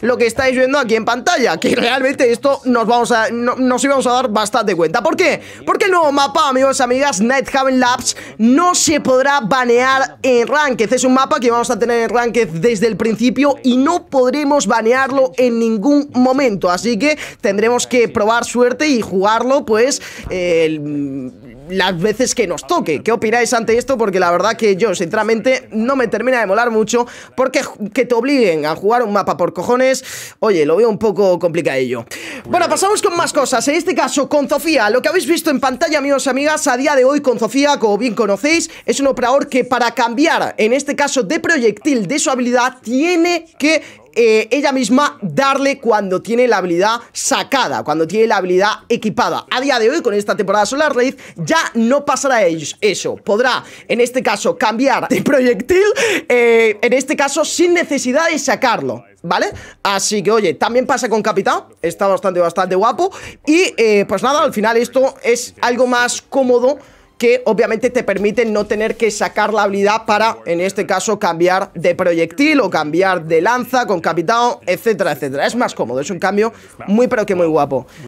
lo que estáis viendo aquí en pantalla Que realmente esto nos vamos a nos íbamos a dar bastante cuenta ¿Por qué? Porque el nuevo mapa, amigos y amigas, Nighthaven Labs No se podrá banear en Ranked Es un mapa que vamos a tener en Ranked desde el principio Y no podremos banearlo en ningún momento Así que tendremos que probar suerte y jugarlo pues las veces que nos toque ¿Qué opináis ante esto? Porque la verdad que yo sinceramente no me termina de molar mucho Porque que te obliguen a jugar un mapa por cojones Oye, lo veo un poco ello Bueno, pasamos con más cosas. En este caso, con Sofía. Lo que habéis visto en pantalla, amigos y amigas, a día de hoy con Sofía, como bien conocéis, es un operador que para cambiar, en este caso de proyectil, de su habilidad, tiene que eh, ella misma darle cuando tiene la habilidad sacada, cuando tiene la habilidad equipada. A día de hoy, con esta temporada Solar Raid, ya no pasará eso. Podrá, en este caso, cambiar de proyectil, eh, en este caso, sin necesidad de sacarlo. ¿vale? Así que, oye, también pasa con Capitán, está bastante, bastante guapo. Y, eh, pues nada, al final esto es algo más cómodo que obviamente te permiten no tener que sacar la habilidad para, en este caso, cambiar de proyectil o cambiar de lanza con capitán, etcétera, etcétera. Es más cómodo, es un cambio muy pero que muy guapo.